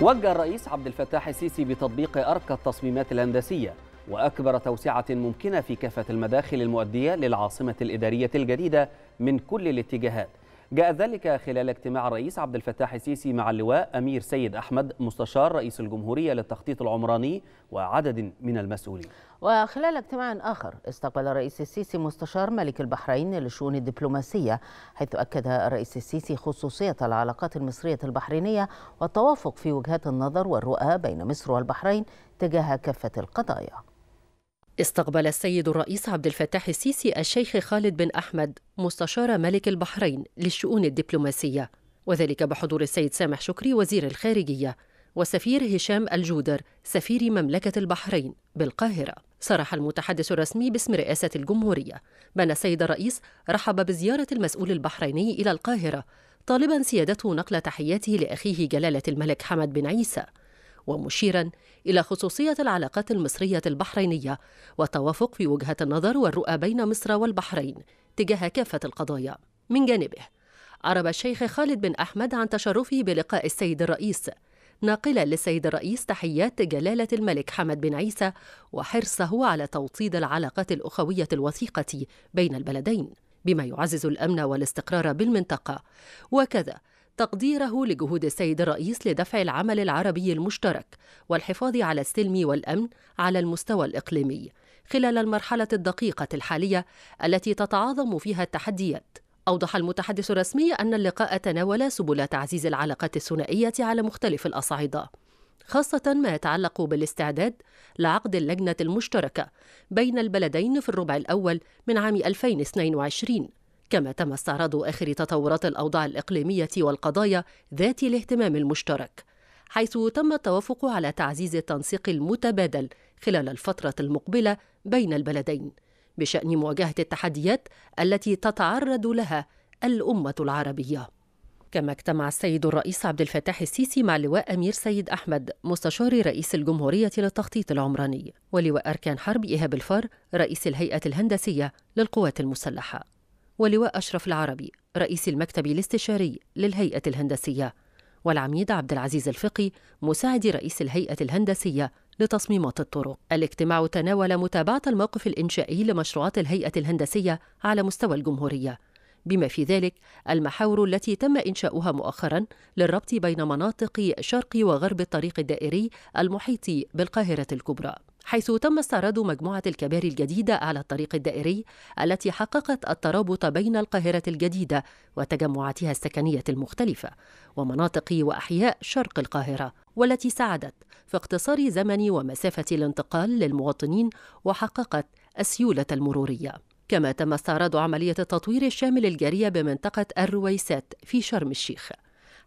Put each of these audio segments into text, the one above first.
وجه الرئيس عبد الفتاح السيسي بتطبيق أرقى التصميمات الهندسية وأكبر توسعة ممكنة في كافة المداخل المؤدية للعاصمة الإدارية الجديدة من كل الاتجاهات جاء ذلك خلال اجتماع الرئيس عبد الفتاح السيسي مع اللواء أمير سيد أحمد مستشار رئيس الجمهورية للتخطيط العمراني وعدد من المسؤولين وخلال اجتماع آخر استقبل الرئيس السيسي مستشار ملك البحرين للشؤون الدبلوماسية حيث أكد الرئيس السيسي خصوصية العلاقات المصرية البحرينية والتوافق في وجهات النظر والرؤى بين مصر والبحرين تجاه كافة القضايا استقبل السيد الرئيس عبد الفتاح السيسي الشيخ خالد بن أحمد مستشار ملك البحرين للشؤون الدبلوماسية وذلك بحضور السيد سامح شكري وزير الخارجية وسفير هشام الجودر سفير مملكة البحرين بالقاهرة صرح المتحدث الرسمي باسم رئاسة الجمهورية بأن السيد الرئيس رحب بزيارة المسؤول البحريني إلى القاهرة طالبا سيادته نقل تحياته لأخيه جلالة الملك حمد بن عيسى ومشيرا إلى خصوصية العلاقات المصرية البحرينية والتوافق في وجهة النظر والرؤى بين مصر والبحرين تجاه كافة القضايا. من جانبه، عرب الشيخ خالد بن أحمد عن تشرفه بلقاء السيد الرئيس ناقلا للسيد الرئيس تحيات جلالة الملك حمد بن عيسى وحرصه على توطيد العلاقات الأخوية الوثيقة بين البلدين بما يعزز الأمن والاستقرار بالمنطقة وكذا تقديره لجهود السيد الرئيس لدفع العمل العربي المشترك والحفاظ على السلم والامن على المستوى الاقليمي خلال المرحله الدقيقه الحاليه التي تتعاظم فيها التحديات أوضح المتحدث الرسمي أن اللقاء تناول سبل تعزيز العلاقات الثنائية على مختلف الأصعدة خاصة ما يتعلق بالاستعداد لعقد اللجنة المشتركة بين البلدين في الربع الأول من عام 2022 كما تم استعراض آخر تطورات الأوضاع الإقليمية والقضايا ذات الاهتمام المشترك حيث تم التوافق على تعزيز التنسيق المتبادل خلال الفترة المقبلة بين البلدين بشأن مواجهة التحديات التي تتعرض لها الأمة العربية. كما اجتمع السيد الرئيس عبد الفتاح السيسي مع لواء أمير سيد أحمد مستشار رئيس الجمهورية للتخطيط العمراني ولواء أركان حرب إيهاب الفار رئيس الهيئة الهندسية للقوات المسلحة. ولواء أشرف العربي رئيس المكتب الاستشاري للهيئة الهندسية والعميد عبد العزيز الفقي مساعد رئيس الهيئة الهندسية لتصميمات الطرق. الاجتماع تناول متابعة الموقف الإنشائي لمشروعات الهيئة الهندسية على مستوى الجمهورية، بما في ذلك المحاور التي تم إنشاؤها مؤخرا للربط بين مناطق شرق وغرب الطريق الدائري المحيط بالقاهرة الكبرى. حيث تم استعراض مجموعة الكباري الجديدة على الطريق الدائري التي حققت الترابط بين القاهرة الجديدة وتجمعاتها السكنية المختلفة ومناطق وأحياء شرق القاهرة والتي ساعدت في اقتصار زمن ومسافة الانتقال للمواطنين وحققت السيولة المرورية كما تم استعراض عملية التطوير الشامل الجارية بمنطقة الرويسات في شرم الشيخ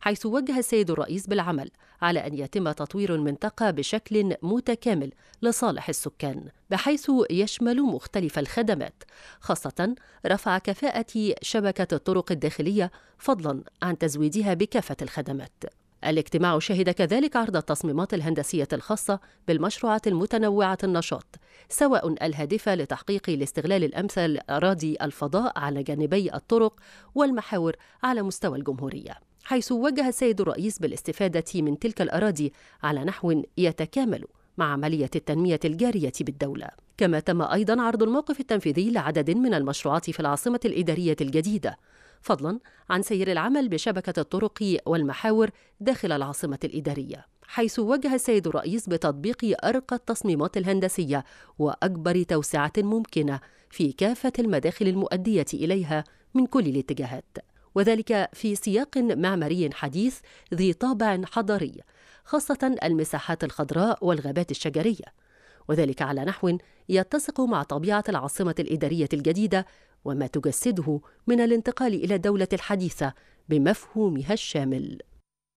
حيث وجه السيد الرئيس بالعمل على أن يتم تطوير المنطقة بشكل متكامل لصالح السكان بحيث يشمل مختلف الخدمات خاصة رفع كفاءة شبكة الطرق الداخلية فضلا عن تزويدها بكافة الخدمات الاجتماع شهد كذلك عرض التصميمات الهندسية الخاصة بالمشروعات المتنوعة النشاط سواء الهادفة لتحقيق الاستغلال الأمثل أراضي الفضاء على جانبي الطرق والمحاور على مستوى الجمهورية حيث وجه السيد الرئيس بالاستفادة من تلك الأراضي على نحو يتكامل مع عملية التنمية الجارية بالدولة. كما تم أيضا عرض الموقف التنفيذي لعدد من المشروعات في العاصمة الإدارية الجديدة، فضلا عن سير العمل بشبكة الطرق والمحاور داخل العاصمة الإدارية. حيث وجه السيد الرئيس بتطبيق أرقى التصميمات الهندسية وأكبر توسعة ممكنة في كافة المداخل المؤدية إليها من كل الاتجاهات. وذلك في سياق معماري حديث ذي طابع حضري خاصة المساحات الخضراء والغابات الشجرية وذلك على نحو يتسق مع طبيعة العاصمة الإدارية الجديدة وما تجسده من الانتقال إلى الدولة الحديثة بمفهومها الشامل